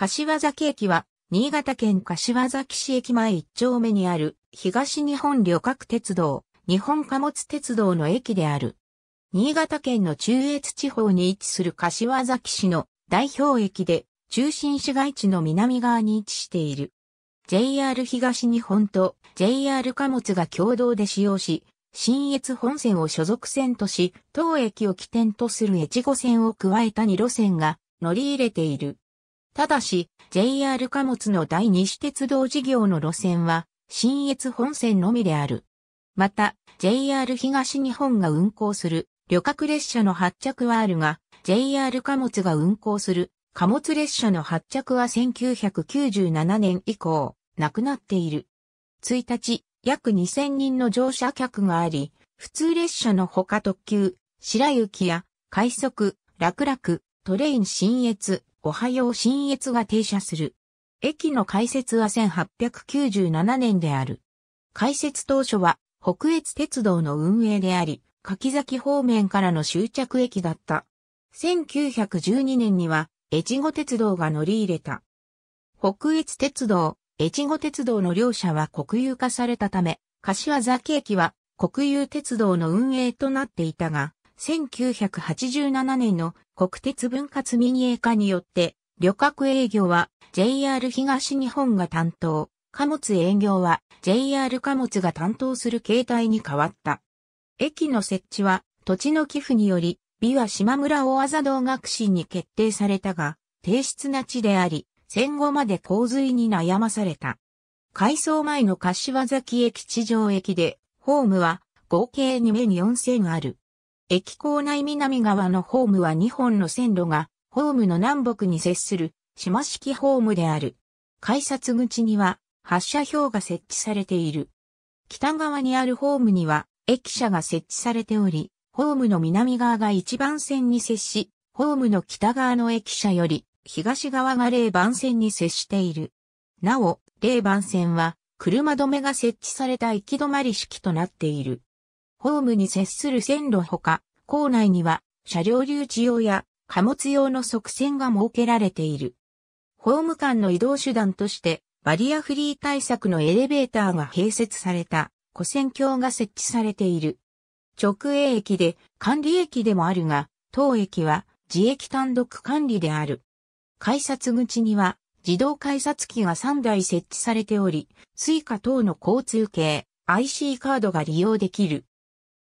柏崎駅は、新潟県柏崎市駅前一丁目にある、東日本旅客鉄道、日本貨物鉄道の駅である。新潟県の中越地方に位置する柏崎市の代表駅で、中心市街地の南側に位置している。JR 東日本と JR 貨物が共同で使用し、新越本線を所属線とし、当駅を起点とする越後線を加えた2路線が乗り入れている。ただし、JR 貨物の第二種鉄道事業の路線は、新越本線のみである。また、JR 東日本が運行する旅客列車の発着はあるが、JR 貨物が運行する貨物列車の発着は1997年以降、なくなっている。1日、約2000人の乗車客があり、普通列車のほか特急、白雪や、快速、楽々、トレイン新越、おはよう新越が停車する。駅の開設は1897年である。開設当初は北越鉄道の運営であり、柿崎方面からの終着駅だった。1912年には越後鉄道が乗り入れた。北越鉄道、越後鉄道の両社は国有化されたため、柏崎駅は国有鉄道の運営となっていたが、1987年の国鉄分割民営化によって、旅客営業は JR 東日本が担当、貨物営業は JR 貨物が担当する形態に変わった。駅の設置は土地の寄付により、美和島村大麻道学士に決定されたが、低質な地であり、戦後まで洪水に悩まされた。改装前の柏崎駅地上駅で、ホームは合計2面4000ある。駅構内南側のホームは2本の線路が、ホームの南北に接する、島式ホームである。改札口には、発車表が設置されている。北側にあるホームには、駅舎が設置されており、ホームの南側が1番線に接し、ホームの北側の駅舎より、東側が0番線に接している。なお、0番線は、車止めが設置された行き止まり式となっている。ホームに接する線路ほか、構内には車両留置用や貨物用の側線が設けられている。ホーム間の移動手段として、バリアフリー対策のエレベーターが併設された、古線橋が設置されている。直営駅で管理駅でもあるが、当駅は自駅単独管理である。改札口には自動改札機が3台設置されており、スイカ等の交通系、IC カードが利用できる。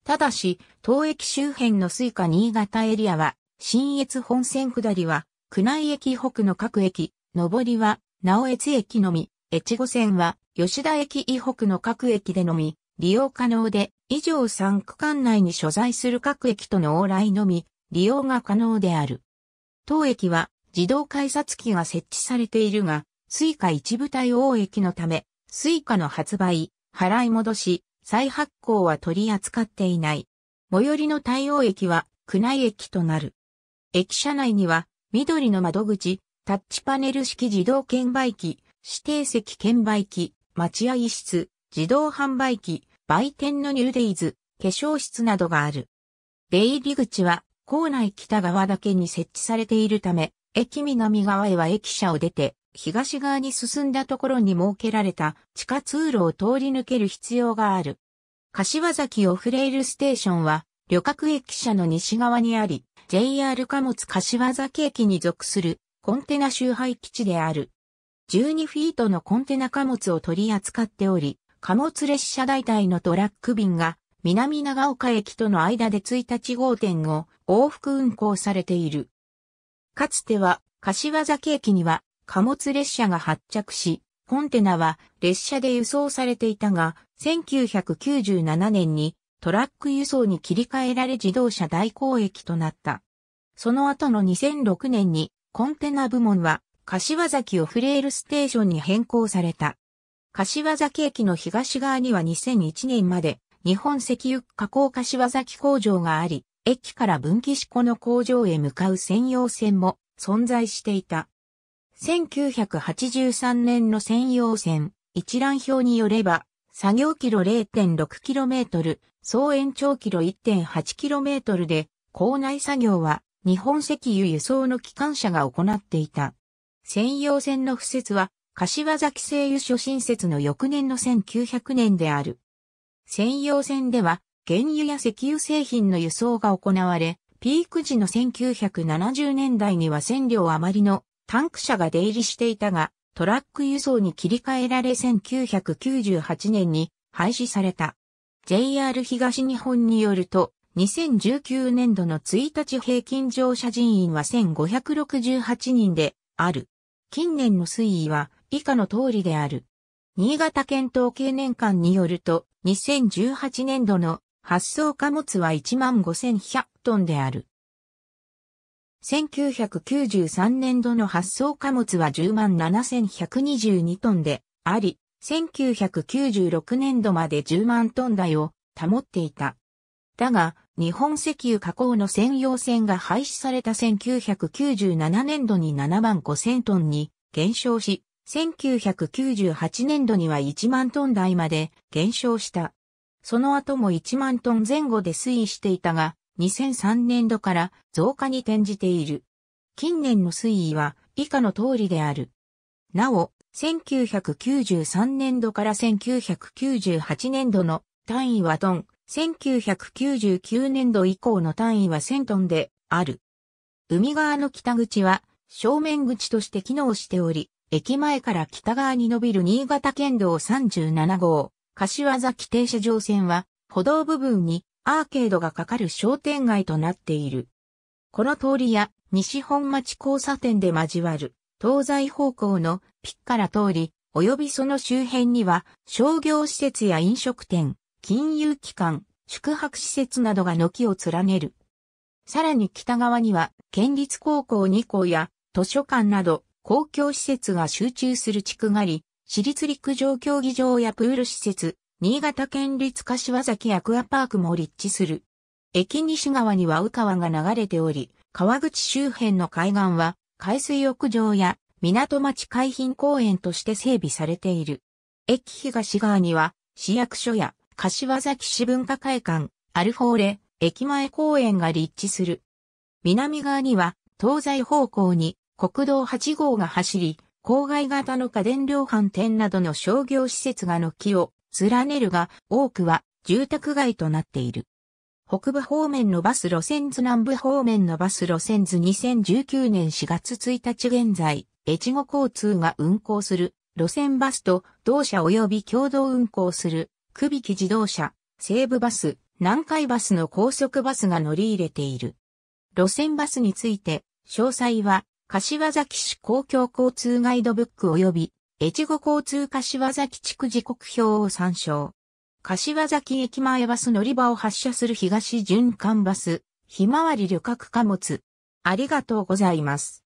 ただし、当駅周辺のイカ新潟エリアは、新越本線下りは、宮内駅北の各駅、上りは、直越駅のみ、越後線は、吉田駅以北の各駅でのみ、利用可能で、以上3区間内に所在する各駅との往来のみ、利用が可能である。当駅は、自動改札機が設置されているが、スイカ一部対応駅のため、スイカの発売、払い戻し、再発行は取り扱っていない。最寄りの対応駅は宮内駅となる。駅舎内には緑の窓口、タッチパネル式自動券売機、指定席券売機、待合室、自動販売機、売店のニューデイズ、化粧室などがある。出入り口は校内北側だけに設置されているため、駅南側へは駅舎を出て東側に進んだところに設けられた地下通路を通り抜ける必要がある。柏崎オフレイルステーションは、旅客駅舎の西側にあり、JR 貨物柏崎駅に属するコンテナ周配基地である。12フィートのコンテナ貨物を取り扱っており、貨物列車代替のトラック便が南長岡駅との間で1日号店を往復運行されている。かつては柏崎駅には貨物列車が発着し、コンテナは列車で輸送されていたが、1997年にトラック輸送に切り替えられ自動車代行駅となった。その後の2006年にコンテナ部門は柏崎をフレールステーションに変更された。柏崎駅の東側には2001年まで日本石油加工柏崎工場があり、駅から分岐四湖の工場へ向かう専用線も存在していた。1983年の専用線、一覧表によれば、作業キロ 0.6km、総延長キロ 1.8km で、校内作業は日本石油輸送の機関車が行っていた。専用線の敷設は、柏崎製油所新設の翌年の1900年である。専用線では、原油や石油製品の輸送が行われ、ピーク時の1970年代には線量余りのタンク車が出入りしていたが、トラック輸送に切り替えられ1998年に廃止された。JR 東日本によると、2019年度の1日平均乗車人員は1568人である。近年の推移は以下の通りである。新潟県統計年間によると、2018年度の発送貨物は15,100トンである。1993年度の発送貨物は10万7122トンであり、1996年度まで10万トン台を保っていた。だが、日本石油加工の専用船が廃止された1997年度に7万5000トンに減少し、1998年度には1万トン台まで減少した。その後も1万トン前後で推移していたが、2003年度から増加に転じている。近年の推移は以下の通りである。なお、1993年度から1998年度の単位はトン、1999年度以降の単位は1000トンである。海側の北口は正面口として機能しており、駅前から北側に伸びる新潟県道37号、柏崎停車場線は歩道部分にアーケードがかかる商店街となっている。この通りや西本町交差点で交わる東西方向のピッカラ通り、及びその周辺には商業施設や飲食店、金融機関、宿泊施設などが軒を連ねる。さらに北側には県立高校2校や図書館など公共施設が集中する地区があり、私立陸上競技場やプール施設、新潟県立柏崎アクアパークも立地する。駅西側には宇川が流れており、川口周辺の海岸は海水浴場や港町海浜公園として整備されている。駅東側には市役所や柏崎市文化会館、アルフォーレ、駅前公園が立地する。南側には東西方向に国道8号が走り、郊外型の家電量販店などの商業施設が軒を連ねるが、多くは住宅街となっている。北部方面のバス路線図南部方面のバス路線図2019年4月1日現在、越後交通が運行する路線バスと同社及び共同運行する区引自動車、西部バス、南海バスの高速バスが乗り入れている。路線バスについて、詳細は、柏崎市公共交通ガイドブック及び越後交通柏崎地区時刻表を参照。柏崎駅前バス乗り場を発車する東循環バス、ひまわり旅客貨物。ありがとうございます。